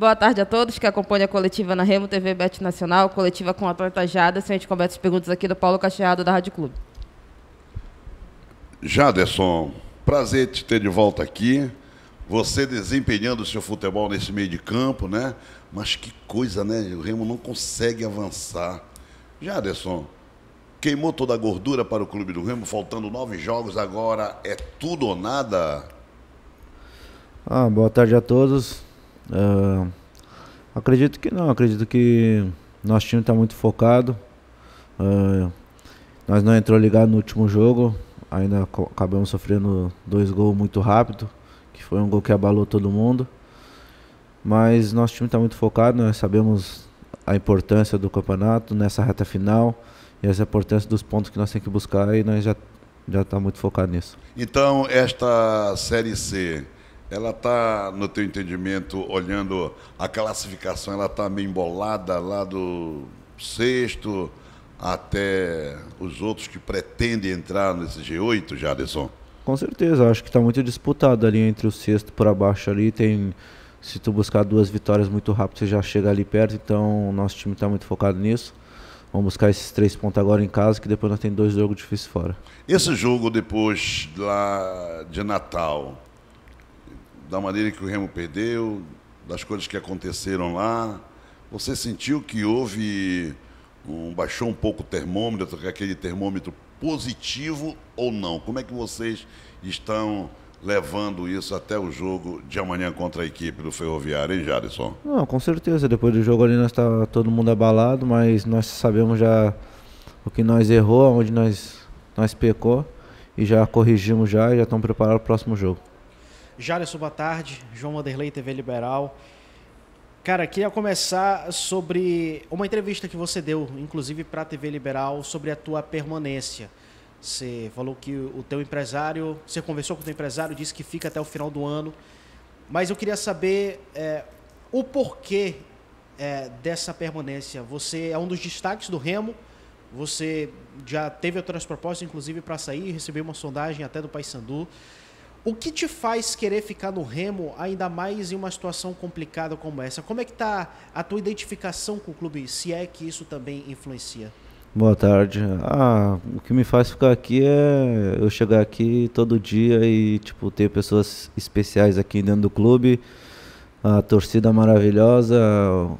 Boa tarde a todos que acompanham a coletiva na Remo TV Bet Nacional, coletiva com atleta Jada. Se a gente começa as perguntas aqui do Paulo Cacheado, da Rádio Clube. Jaderson, prazer te ter de volta aqui. Você desempenhando o seu futebol nesse meio de campo, né? Mas que coisa, né? O Remo não consegue avançar. Jaderson, queimou toda a gordura para o Clube do Remo, faltando nove jogos, agora é tudo ou nada? Ah, boa tarde a todos. Uh, acredito que não, acredito que nosso time está muito focado. Uh, nós não entrou ligado no último jogo, ainda acabamos sofrendo dois gols muito rápido, que foi um gol que abalou todo mundo. Mas nosso time está muito focado, nós sabemos a importância do campeonato nessa reta final e essa importância dos pontos que nós temos que buscar e nós já já está muito focado nisso. Então esta série C ela está, no teu entendimento, olhando a classificação, ela está meio embolada lá do sexto até os outros que pretendem entrar nesse G8, Jaderson? Com certeza, acho que está muito disputado ali entre o sexto por baixo ali, tem se tu buscar duas vitórias muito rápido, você já chega ali perto, então nosso time está muito focado nisso. Vamos buscar esses três pontos agora em casa, que depois nós temos dois jogos difíceis fora. Esse jogo depois lá de Natal, da maneira que o Remo perdeu, das coisas que aconteceram lá? Você sentiu que houve um, baixou um pouco o termômetro, é aquele termômetro positivo ou não? Como é que vocês estão levando isso até o jogo de amanhã contra a equipe do Ferroviário, hein, Jadson? Não, com certeza. Depois do jogo ali nós está todo mundo abalado, mas nós sabemos já o que nós errou, onde nós nós pecou e já corrigimos já e já estamos preparados para o próximo jogo. Jalesso, boa tarde. João Vanderlei, TV Liberal. Cara, queria começar sobre uma entrevista que você deu, inclusive para a TV Liberal, sobre a tua permanência. Você falou que o teu empresário, você conversou com o teu empresário, disse que fica até o final do ano. Mas eu queria saber é, o porquê é, dessa permanência. Você é um dos destaques do Remo. Você já teve outras propostas, inclusive, para sair, recebeu uma sondagem até do Paysandu. Sandu. O que te faz querer ficar no remo, ainda mais em uma situação complicada como essa? Como é que está a tua identificação com o clube, se é que isso também influencia? Boa tarde. Ah, o que me faz ficar aqui é eu chegar aqui todo dia e tipo ter pessoas especiais aqui dentro do clube, a torcida maravilhosa.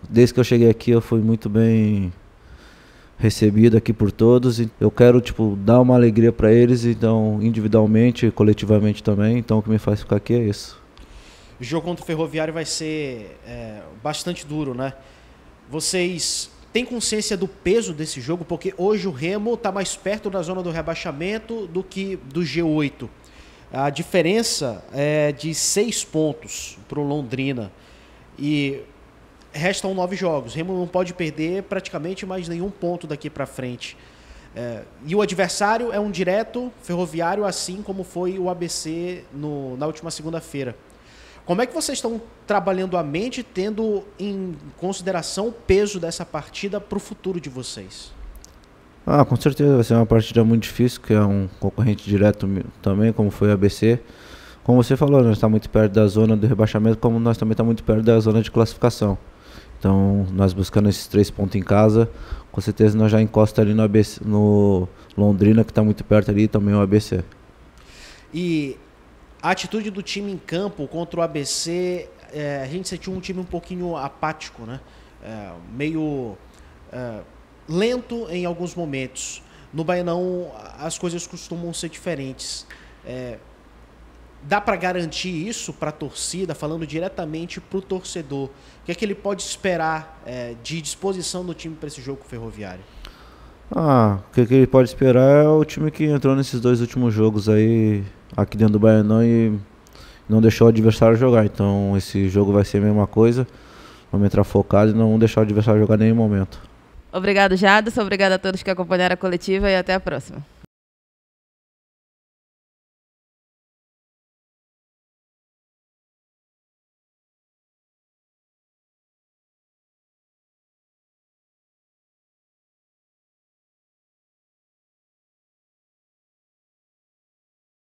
Desde que eu cheguei aqui eu fui muito bem recebido aqui por todos. E eu quero, tipo, dar uma alegria para eles, então, individualmente, coletivamente também. Então, o que me faz ficar aqui é isso. O jogo contra o Ferroviário vai ser é, bastante duro, né? Vocês têm consciência do peso desse jogo? Porque hoje o Remo está mais perto da zona do rebaixamento do que do G8. A diferença é de seis pontos para o Londrina. E restam nove jogos. Remo não pode perder praticamente mais nenhum ponto daqui para frente. É, e o adversário é um direto ferroviário, assim como foi o ABC no, na última segunda-feira. Como é que vocês estão trabalhando a mente, tendo em consideração o peso dessa partida para o futuro de vocês? Ah, com certeza vai ser uma partida muito difícil, que é um concorrente direto também, como foi o ABC. Como você falou, nós estamos tá muito perto da zona do rebaixamento, como nós também estamos tá muito perto da zona de classificação. Então, nós buscando esses três pontos em casa, com certeza nós já encosta ali no, ABC, no Londrina, que está muito perto ali, também o ABC. E a atitude do time em campo contra o ABC, é, a gente sentiu um time um pouquinho apático, né? É, meio é, lento em alguns momentos. No Bainão, as coisas costumam ser diferentes. É, dá para garantir isso para a torcida, falando diretamente para o torcedor? O que é que ele pode esperar é, de disposição do time para esse jogo ferroviário? Ah, o que, é que, ele pode esperar é o time que entrou nesses dois últimos jogos aí, aqui dentro do Baianão e não deixou o adversário jogar. Então esse jogo vai ser a mesma coisa. Vamos entrar focado e não deixar o adversário jogar em nenhum momento. Obrigado, Jadson. Obrigado a todos que acompanharam a coletiva e até a próxima.